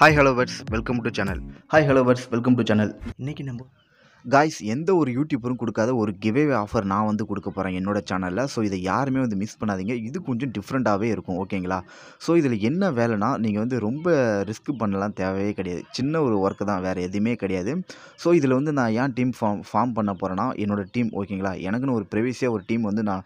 hi hello friends welcome to channel hi hello friends welcome to channel இன்றைக்கி நம்ம guys எந்த ஒரு யூடியூப்பரும் கொடுக்காத ஒரு கிவேவே ஆஃபர் நான் வந்து கொடுக்க போகிறேன் என்னோடய சேனலில் ஸோ இதை யாருமே வந்து மிஸ் பண்ணாதீங்க இது கொஞ்சம் டிஃப்ரெண்ட்டாகவே இருக்கும் ஓகேங்களா ஸோ இதில் என்ன வேலைனா நீங்கள் வந்து ரொம்ப ரிஸ்க் பண்ணலாம் தேவையே கிடையாது சின்ன ஒரு ஒர்க்கு தான் வேறு எதுவுமே கிடையாது ஸோ இதில் வந்து நான் ஏன் டீம் ஃபார்ம் ஃபார்ம் பண்ண போகிறேன்னா என்னோடய டீம் ஓகேங்களா எனக்குன்னு ஒரு ப்ரைவேசியாக ஒரு டீம் வந்து நான்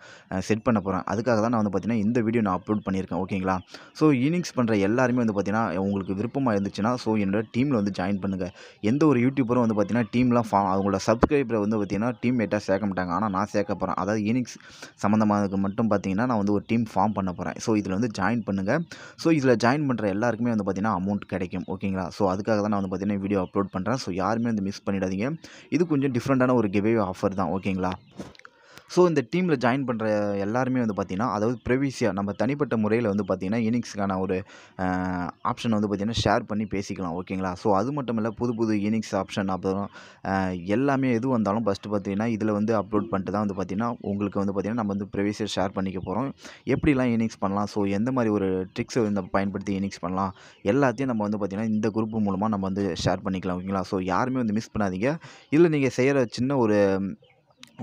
செட் பண்ண போகிறேன் அதுக்காக தான் நான் வந்து பார்த்தீங்கன்னா இந்த வீடியோ நான் அப்லோட் பண்ணியிருக்கேன் ஓகேங்களா ஸோ ஈனிங்ஸ் பண்ணுற எல்லாருமே வந்து பார்த்திங்கன்னா உங்களுக்கு விருப்பமாக இருந்துச்சுன்னா ஸோ என்னோடய டீமில் வந்து ஜாயின் பண்ணுங்கள் எந்த ஒரு யூடியூப்பரும் வந்து பார்த்திங்கன்னா டீம்லாம் ஃபார்ம் அவங்களோட சப்ஸ்கிரைபரை வந்து பார்த்திங்கன்னா மேட்டாக சேர்க்க மாட்டாங்க ஆனால் நான் சேர்க்க போகிறேன் அதாவது யூனிக்ஸ் சம்மந்தமானதுக்கு மட்டும் பார்த்திங்கன்னா நான் வந்து ஒரு டீம் ஃபார்ம் பண்ண போகிறேன் ஸோ இதில் வந்து ஜாயின் பண்ணுங்கள் ஸோ இதில் ஜாயின் பண்ணுற எல்லாருக்குமே வந்து பார்த்திங்கன்னா அமௌண்ட் கிடைக்கும் ஓகேங்களா ஸோ அதுக்காக தான் நான் வந்து பார்த்திங்கன்னா வீடியோ அப்லோட் பண்ணுறேன் ஸோ யாருமே வந்து மிஸ் பண்ணிடாதீங்க இது கொஞ்சம் டிஃப்ரெண்ட்டான ஒரு கிவே ஆஃபர் தான் ஓகேங்களா ஸோ இந்த டீமில் ஜாயின் பண்ணுற எல்லாருமே வந்து பார்த்திங்கன்னா அதாவது ப்ரைவசியாக நம்ம தனிப்பட்ட முறையில் வந்து பார்த்திங்கன்னா யூனிக்ஸ்க்கான ஒரு ஆப்ஷன் வந்து பார்த்திங்கன்னா ஷேர் பண்ணி பேசிக்கலாம் ஓகேங்களா ஸோ அது மட்டும் இல்லை புது புது யூனிக்ஸ் ஆப்ஷன் அப்புறம் எல்லாமே எது வந்தாலும் ஃபஸ்ட்டு பார்த்திங்கன்னா இதில் வந்து அப்லோட் பண்ணிட்டு தான் வந்து பார்த்திங்கன்னா உங்களுக்கு வந்து பார்த்திங்கன்னா நம்ம வந்து ப்ரைவசியாக ஷேர் பண்ணிக்க போகிறோம் எப்படிலாம் யூனிக்ஸ் பண்ணலாம் ஸோ எந்த மாதிரி ஒரு ட்ரிக்ஸை வந்து பயன்படுத்தி யூனிக்ஸ் பண்ணலாம் எல்லாத்தையும் நம்ம வந்து பார்த்திங்கன்னா இந்த குரூப் மூலமாக நம்ம வந்து ஷேர் பண்ணிக்கலாம் ஓகேங்களா ஸோ யாருமே வந்து மிஸ் பண்ணாதீங்க இதில் நீங்கள் செய்கிற சின்ன ஒரு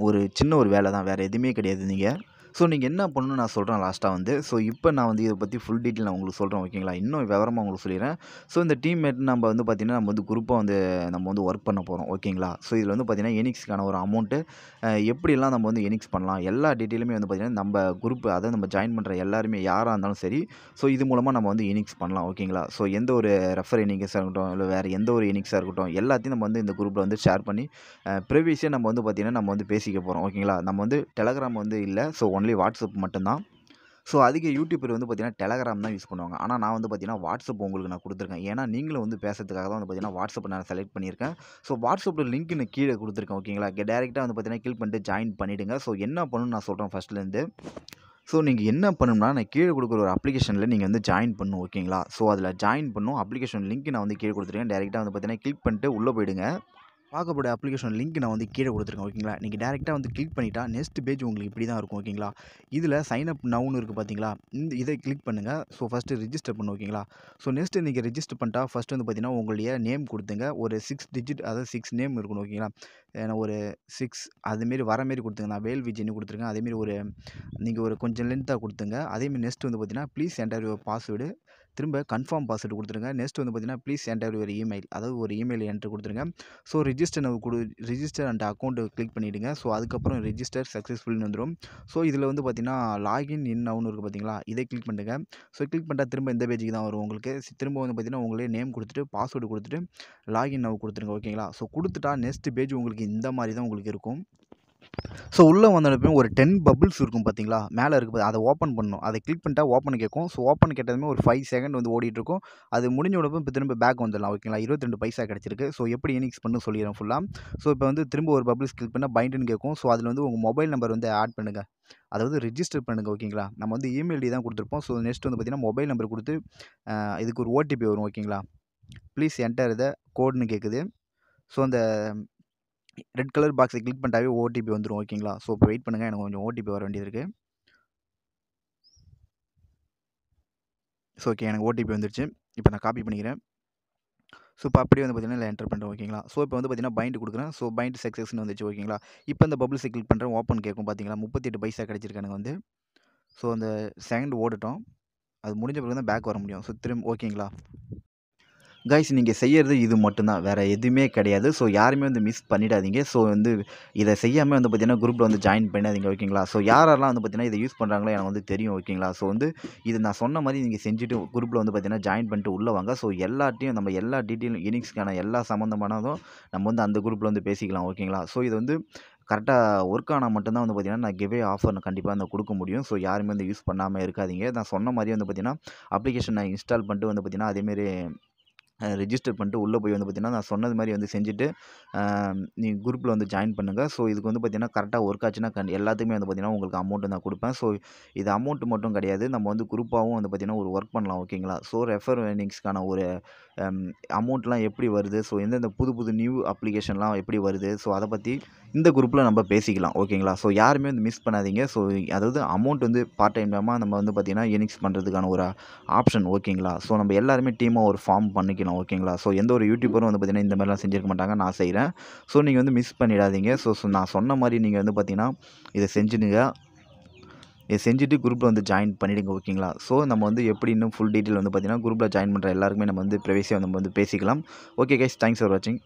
ஒரு சின்ன ஒரு வேலை தான் வேறு எதுவுமே கிடையாது நீங்கள் ஸோ நீங்கள் என்ன பண்ணணும்னு நான் சொல்கிறேன் லாஸ்ட்டாக வந்து ஸோ இப்போ நான் வந்து இதை பற்றி ஃபுல் டீட்டெயில் நான் உங்களுக்கு சொல்கிறேன் ஓகேங்களா இன்னும் விவரமாக உங்களுக்கு சொல்லிடுறேன் ஸோ இந்த டீம்மேட் நம்ம வந்து பார்த்திங்கன்னா நம்ம வந்து குரூப்பாக வந்து நம்ம வந்து ஒர்க் பண்ண போகிறோம் ஓகேங்களா ஸோ இதில் வந்து பார்த்திங்கன்னா எனிக்ஸ்க்கான ஒரு அமௌண்ட்டு எப்படிலாம் நம்ம வந்து எனிக்ஸ் பண்ணலாம் எல்லா டீட்டெயிலுமே வந்து பார்த்திங்கன்னா நம்ம குரூப் அதை நம்ம ஜாயின் பண்ணுற எல்லாருமே யாராக இருந்தாலும் சரி ஸோ இது மூலமாக நம்ம வந்து எனிக்ஸ் பண்ணலாம் ஓகேங்களா ஸோ எந்த ஒரு ரெஃபர் எனிக்ஸாக இருக்கட்டும் இல்லை வேறு எந்த ஒரு எனிக்ஸாக இருக்கட்டும் எல்லாத்தையும் நம்ம வந்து இந்த குரூப்பில் வந்து ஷேர் பண்ணி ப்ரீவியஸே நம்ம வந்து பார்த்திங்கன்னா நம்ம வந்து பேசிக்க போகிறோம் ஓகேங்களா நம்ம வந்து டெலகிராம் வந்து இல்லை ஸோ ஒன்லி வாட்ஸ்அப் மட்டும்தான் ஸோ அதிக யூடியூபர் வந்து பார்த்திங்கன்னா டெலகிராம் தான் யூஸ் பண்ணுவாங்க ஆனால் நான் வந்து பார்த்திங்கன்னா வாட்ஸ்அப் உங்களுக்கு நான் கொடுத்துருக்கேன் ஏன்னா நீங்களும் வந்து பேசுறதுக்காக தான் வந்து பார்த்திங்கன்னா வாட்ஸ்அப் நான் செலக்ட் பண்ணியிருக்கேன் ஸோ வாட்ஸ்அப்பில் லிங்க் நான் கீழே கொடுத்துருக்கேன் ஓகேங்களா டேரெக்டாக வந்து பார்த்திங்கன்னா கிளிக் பண்ணிட்டு ஜாயின் பண்ணிவிடுங்க ஸோ என்ன பண்ணணும்னு நான் சொல்கிறேன் ஃபஸ்ட்லேருந்து ஸோ நீங்கள் என்ன பண்ணணும்னா நான் கீழே கொடுக்குற ஒரு அப்ளிகேஷனில் நீங்கள் வந்து ஜாயின் பண்ணும் ஓகேங்களா ஸோ அதில் ஜாயின் பண்ணும் அப்ளிகேஷன் லிங்க் நான் வந்து கீழே கொடுத்துருக்கேன் டேரெக்டாக வந்து பார்த்திங்கன்னா கிளிக் பண்ணிட்டு உள்ளே போயிடுங்க பார்க்கக்கூடிய அப்ளிகேஷன் லிங்க் நான் வந்து கீழே கொடுத்துருக்கேன் ஓகேங்களா நீங்கள் டேரெக்டாக வந்து கிளிக் பண்ணிவிட்டா நெக்ஸ்ட் பேஜ் உங்களுக்கு இப்படி தான் இருக்கும் ஓகேங்களா இதில் சைன் அப் நவுன்னு இருக்குது பார்த்தீங்களா இந்த இதை கிளிக் பண்ணுங்கள் ஸோ ஃபஸ்ட்டு ரிஜிஸ்டர் பண்ணு ஓகேங்களா ஸோ நெக்ஸ்ட்டு நீங்கள் ரிஜிஸ்டர் பண்ணிட்டா ஃபஸ்ட்டு வந்து பார்த்தீங்கன்னா உங்களுடைய நேம் கொடுத்துங்க ஒரு சிக்ஸ் டிஜிட் அதாவது சிக்ஸ் நேம் இருக்கணும் ஓகேங்களா ஏன்னா ஒரு சிக்ஸ் அதுமாரி வரமாரி கொடுத்துங்க நான் வேல் விஜய்னு கொடுத்துருக்கேன் அதேமாரி ஒரு நீங்கள் ஒரு கொஞ்சம் லென்த்தாக கொடுத்துங்க அதேமாரி நெக்ஸ்ட் வந்து பார்த்தீங்கன்னா ப்ளீஸ் என்டர் யுவர் பாஸ்வேர்டு திரும்ப கன்ஃபார்ம் பாஸ்வேர்டு கொடுத்துருங்க நெக்ஸ்ட் வந்து பார்த்தீங்கன்னா ப்ளீஸ் என்டர் ஒரு இமெயில் அதாவது ஒரு இமெயில் என்ட்ரு கொடுத்துருங்க ஸோ ரிஜிஸ்டர் கொடு ரிஜிஸ்டர் அண்ட் அக்கௌண்ட்டு கிளிக் பண்ணிவிடுங்க ஸோ அதுக்கப்புறம் ரிஜிஸ்டர் சக்ஸஸ்ஃபுல்னு வந்துடும் ஸோ இதில் வந்து பார்த்தீங்கன்னா லாகின் இன் அவனு இருக்குது பார்த்தீங்களா இதை கிளிக் பண்ணுங்கள் ஸோ கிளிக் பண்ணிட்டால் திரும்ப இந்த பேஜுக்கு தான் வரும் உங்களுக்கு திரும்ப வந்து பார்த்தீங்கன்னா உங்களே நேம் கொடுத்துட்டு பாஸ்வேர்டு கொடுத்துட்டு லாகின் அவு கொடுத்துருங்க ஓகேங்களா ஸோ கொடுத்துட்டா நெக்ஸ்ட் பேஜ் உங்களுக்கு இந்த மாதிரி தான் உங்களுக்கு இருக்கும் ஸோ உள்ளே வந்ததுமே ஒரு டென் பபுள்ஸ் இருக்கும் பார்த்தீங்களா மேலே இருக்குது அதை ஓப்பன் பண்ணணும் அதை கிளிக் பண்ணிட்டா ஓப்பன் கேட்கும் ஸோ ஓப்பன் கேட்டதுமே ஒரு ஃபைவ் செகண்ட் வந்து ஓடிட்டுருக்கும் அது முடிஞ்ச உடம்பு இப்போ திரும்ப பேக் வந்துடலாம் ஓகேங்களா இருபத்தி ரெண்டு பைசா கிடச்சிருக்கு ஸோ எப்படி இனிக்ஸ் பண்ணு சொல்லிடுறேன் ஃபுல்லாக ஸோ இப்போ வந்து திரும்ப ஒரு பபுள்ஸ் கிளிக் பண்ணால் பைண்டுன்னு கேட்கும் ஸோ அதில் வந்து உங்கள் மொபைல் நம்பர் வந்து ஆட் பண்ணுங்கள் அதாவது ரிஜிஸ்டர் பண்ணுங்கள் ஓகேங்களா நம்ம வந்து இமெயில் தான் கொடுத்துருப்போம் ஸோ நெக்ஸ்ட் வந்து பார்த்திங்கன்னா மொபைல் நம்பர் கொடுத்து இதுக்கு ஒரு ஓடிபி வரும் ஓகேங்களா ப்ளீஸ் என்டர் இதை கோடுன்னு கேட்குது ஸோ அந்த ரெட் கலர் பாக்ஸை கிளிக் பண்ணிட்டாவே ஓடிபி வந்துடும் ஓகேங்களா ஸோ இப்போ வெயிட் பண்ணுங்கள் எனக்கு கொஞ்சம் ஓடிபி வர வேண்டியது இருக்குது ஸோ ஓகே எனக்கு ஓடிபி வந்துருச்சு இப்போ நான் காப்பி பண்ணிக்கிறேன் ஸோ இப்போ அப்படியே வந்து பார்த்தீங்கன்னா என்டர் பண்ணுறேன் ஓகேங்களா ஸோ இப்போ வந்து பார்த்தீங்கன்னா பைண்ட் கொடுக்குறேன் ஸோ பைண்ட் சக்ஸஸ்னு வந்துச்சு ஓகேங்களா இப்போ இந்த பப்ளிஸை கிளிக் பண்ணுறேன் ஓப்பன் கேட்கும் பார்த்தீங்களா முப்பத்தெட்டு பைசா கிடச்சிருக்கு எனக்கு வந்து ஸோ அந்த செகண்ட் ஓடிட்டோம் அது முடிஞ்ச பிறகு தான் பேக் வர முடியும் ஸோ திரும்ப ஓகேங்களா கைஸ் நீங்கள் செய்கிறது இது மட்டும்தான் வேறு எதுவுமே கிடையாது ஸோ யாருமே வந்து மிஸ் பண்ணிடாதீங்க ஸோ வந்து இதை செய்யாமல் வந்து பார்த்தீங்கன்னா குரூப்பில் வந்து ஜாயின் பண்ணாதீங்க ஓகேங்களா ஸோ யாரெல்லாம் வந்து பார்த்தீங்கன்னா இதை யூஸ் பண்ணுறாங்களோ எனக்கு வந்து தெரியும் ஓகேங்களா ஸோ வந்து இது நான் சொன்ன மாதிரி நீங்கள் செஞ்சுட்டு குரூப்பில் வந்து பார்த்தீங்கன்னா ஜாயின் பண்ணிட்டு உள்ளே வாங்க ஸோ எல்லாத்தையும் நம்ம எல்லா டீட்டெயிலும் இனிங்ஸ்க்கான எல்லா சம்மந்தமானதும் நம்ம வந்து அந்த குரூப்பில் வந்து பேசிக்கலாம் ஓகேங்களா ஸோ இது வந்து கரெக்டாக ஒர்க் ஆனால் மட்டும்தான் வந்து பார்த்திங்கன்னா நான் கிவே ஆஃபர் நான் கண்டிப்பாக வந்து கொடுக்க முடியும் ஸோ யாருமே வந்து யூஸ் பண்ணாமல் இருக்காதிங்க நான் சொன்ன மாதிரி வந்து பார்த்திங்கன்னா அப்ளிகேஷன் நான் இன்ஸ்டால் பண்ணிட்டு வந்து பார்த்திங்கன்னா அதேமாரி ரிஜிஸ்டர் பண்ணிட்டு உள்ளே போய் வந்து பார்த்திங்கன்னா நான் சொன்னது மாதிரி வந்து செஞ்சுட்டு நீங்கள் குரூப்பில் வந்து ஜாயின் பண்ணுங்கள் ஸோ இதுக்கு வந்து பார்த்திங்கன்னா கரெக்டாக ஒர்க் ஆச்சுன்னா கண் எல்லாத்துக்குமே வந்து பார்த்திங்கன்னா உங்களுக்கு அமௌண்ட்டு நான் கொடுப்பேன் ஸோ இது அமௌண்ட்டு மட்டும் கிடையாது நம்ம வந்து குரூப்பாகவும் வந்து பார்த்திங்கன்னா ஒரு ஒர்க் பண்ணலாம் ஓகேங்களா ஸோ ரெஃபர் ஏர்னிங்ஸ்க்கான ஒரு அமௌண்ட்லாம் எப்படி வருது ஸோ எந்தெந்த புது புது நியூ அப்ளிகேஷன்லாம் எப்படி வருது ஸோ அதை பற்றி இந்த குரூப்பில் நம்ம பேசிக்கலாம் ஓகேங்களா ஸோ யாருமே வந்து மிஸ் பண்ணாதீங்க ஸோ அதாவது அமௌண்ட் வந்து பார்ட் டைம் நம்ம வந்து பார்த்திங்கன்னா யூனிக்ஸ் பண்ணுறதுக்கான ஒரு ஆப்ஷன் ஓகேங்களா ஸோ நம்ம எல்லாருமே டீமாக ஒரு ஃபார்ம் பண்ணிக்கலாம் ஓகேங்களா ஸோ எந்த ஒரு யூடியூபரும் வந்து பார்த்திங்கன்னா இந்த மாதிரிலாம் செஞ்சுருக்க மாட்டாங்க நான் செய்கிறேன் ஸோ நீங்கள் வந்து மிஸ் பண்ணிடாதீங்க ஸோ நான் சொன்ன மாதிரி நீங்கள் வந்து பார்த்திங்கன்னா இதை செஞ்சுடுங்க இதை செஞ்சுட்டு குரூப்பில் வந்து ஜாயின் பண்ணிவிடுங்க ஓகேங்களா ஸோ நம்ம வந்து எப்படி இன்னும் ஃபுல் டீட்டெயில் வந்து பார்த்திங்கன்னா குரூப்பில் ஜாயின் பண்ணுற எல்லாருக்குமே நம்ம வந்து ப்ரைவேசியாக நம்ம வந்து பேசிக்கலாம் ஓகே கைஸ் தேங்க்ஸ் ஃபார் வாட்சிங்